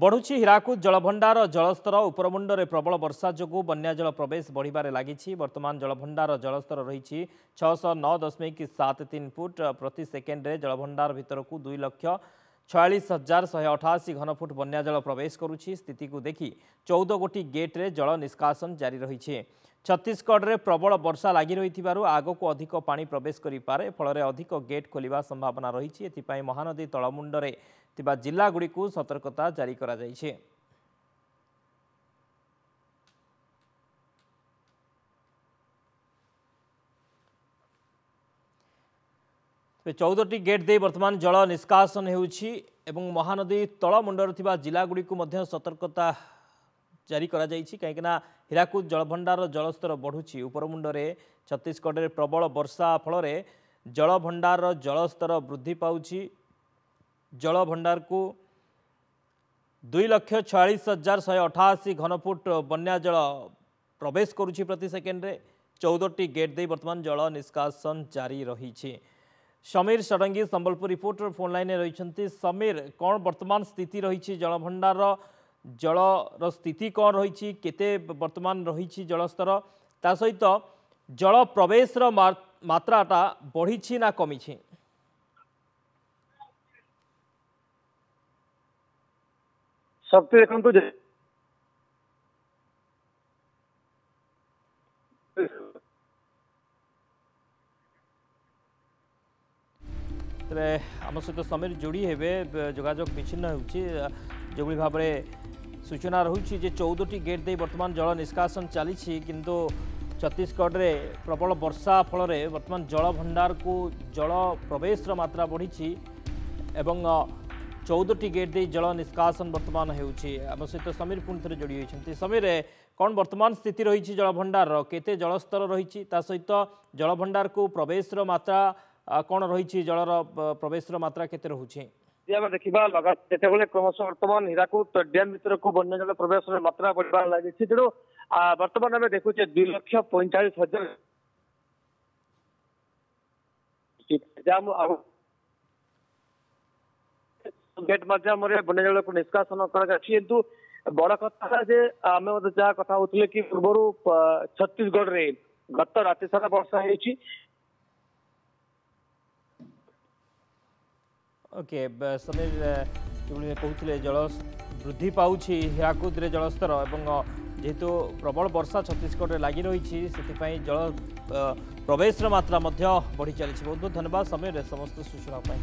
बढुची हिराकुद जलभण्डार जलस्तर उपमुण्डले प्रबल वर्षा जुन वन्याज प्रवेश बढिबार लागि वर्तमान जलभण्डार जलस्तर रहेछ छ दशमिक सात तिन फुट प्रति रे जभन्दार भित्र दुई लक्ष ଛୟାଳିଶ ହଜାର ଶହେ ଅଠାଅଶୀ ଘନଫୁଟ ବନ୍ୟା ଜଳ ପ୍ରବେଶ କରୁଛି ସ୍ଥିତିକୁ ଦେଖି ଚଉଦ ଗୋଟି ଗେଟ୍ରେ ଜଳ ନିଷ୍କାସନ ଜାରି ରହିଛି ଛତିଶଗଡ଼ରେ ପ୍ରବଳ ବର୍ଷା ଲାଗି ରହିଥିବାରୁ ଆଗକୁ ଅଧିକ ପାଣି ପ୍ରବେଶ କରିପାରେ ଫଳରେ ଅଧିକ ଗେଟ୍ ଖୋଲିବା ସମ୍ଭାବନା ରହିଛି ଏଥିପାଇଁ ମହାନଦୀ ତଳମୁଣ୍ଡରେ ଥିବା ଜିଲ୍ଲାଗୁଡ଼ିକୁ ସତର୍କତା ଜାରି କରାଯାଇଛି ଚଉଦଟି ଗେଟ୍ ଦେଇ ବର୍ତ୍ତମାନ ଜଳ ନିଷ୍କାସନ ହେଉଛି ଏବଂ ମହାନଦୀ ତଳମୁଣ୍ଡରେ ଥିବା ଜିଲ୍ଲାଗୁଡ଼ିକୁ ମଧ୍ୟ ସତର୍କତା ଜାରି କରାଯାଇଛି କାହିଁକିନା ହୀରାକୁଦ ଜଳଭଣ୍ଡାର ଜଳସ୍ତର ବଢ଼ୁଛି ଉପରମୁଣ୍ଡରେ ଛତିଶଗଡ଼ରେ ପ୍ରବଳ ବର୍ଷା ଫଳରେ ଜଳଭଣ୍ଡାରର ଜଳସ୍ତର ବୃଦ୍ଧି ପାଉଛି ଜଳଭଣ୍ଡାରକୁ ଦୁଇ ଲକ୍ଷ ଛୟାଳିଶ ହଜାର ଶହେ ଅଠାଅଶୀ ଘନଫୁଟ ବନ୍ୟା ଜଳ ପ୍ରବେଶ କରୁଛି ପ୍ରତି ସେକେଣ୍ଡରେ ଚଉଦଟି ଗେଟ୍ ଦେଇ ବର୍ତ୍ତମାନ ଜଳ ନିଷ୍କାସନ ଜାରି ରହିଛି সমীর ষড়ঙ্গী সম্বলপুর রিপোর্টর ফোন লাইনে রয়েছেন সমীর কোণ বর্তমান স্থিতি রয়েছে জলভণ্ডার জলর স্থিতি কোণ রয়েছে কেতে বর্তমান রয়েছে জলস্তর তা সহিত জল প্রবেশর মাত্রাটা বড়িছি না কমিছে শক্তি দেখুন ତେବେ ଆମ ସହିତ ସମୀର ଯୋଡ଼ି ହେବେ ଯୋଗାଯୋଗ ବିଚ୍ଛିନ୍ନ ହେଉଛି ଯେଉଁଭଳି ଭାବରେ ସୂଚନା ରହୁଛି ଯେ ଚଉଦଟି ଗେଟ୍ ଦେଇ ବର୍ତ୍ତମାନ ଜଳ ନିଷ୍କାସନ ଚାଲିଛି କିନ୍ତୁ ଛତିଶଗଡ଼ରେ ପ୍ରବଳ ବର୍ଷା ଫଳରେ ବର୍ତ୍ତମାନ ଜଳ ଭଣ୍ଡାରକୁ ଜଳ ପ୍ରବେଶର ମାତ୍ରା ବଢ଼ିଛି ଏବଂ ଚଉଦଟି ଗେଟ୍ ଦେଇ ଜଳ ନିଷ୍କାସନ ବର୍ତ୍ତମାନ ହେଉଛି ଆମ ସହିତ ସମୀର ପୁଣି ଥରେ ଯୋଡ଼ି ହୋଇଛନ୍ତି ସମୀର କ'ଣ ବର୍ତ୍ତମାନ ସ୍ଥିତି ରହିଛି ଜଳଭଣ୍ଡାରର କେତେ ଜଳସ୍ତର ରହିଛି ତା ସହିତ ଜଳଭଣ୍ଡାରକୁ ପ୍ରବେଶର ମାତ୍ରା কোণ রয়েছে জলর প্রবেশর মাত্রা কেতে রয়েছে ଆମେ ଦେଖିବା ଯେତେବେଳେ କ୍ରମଶଃ ବର୍ତ୍ତମାନ ହୀରାକୁଦ ଡ୍ୟାମ୍ ଭିତରକୁ ବନ୍ୟା ଜଳ ପ୍ରବେଶର ମାତ୍ରା ବଢ଼ିବାରେ ଲାଗିଛି ତେଣୁ ବର୍ତ୍ତମାନ ଆମେ ଦେଖୁଛେ ଦୁଇ ଲକ୍ଷ ପଇଁଚାଳିଶ ହଜାର ଗେଟ୍ ମାଧ୍ୟମରେ ବନ୍ୟା ଜଳକୁ ନିଷ୍କାସନ କରାଯାଉଛି କିନ୍ତୁ ବଡ କଥା ହେଲା ଯେ ଆମେ ମଧ୍ୟ ଯାହା କଥା ହଉଥିଲେ କି ପୂର୍ବରୁ ଛତିଶଗଡରେ ଗତ ରାତି ସାରା ବର୍ଷା ହେଇଛି ওকে সমীর যেভাবে কହୁଥିଲେ জল বৃদ্ধি পাচ্ছে হীরাকুদে জলস্তর এবং যেহেতু প্রবল বর্ষা ছত্তিশগড়ে লাগি রয়েছে সেপাই জল প্রবেশর মাত্রা বড়ি চালছে বহু বহু ধন্যবাদ সমীর সমস্ত সূচনা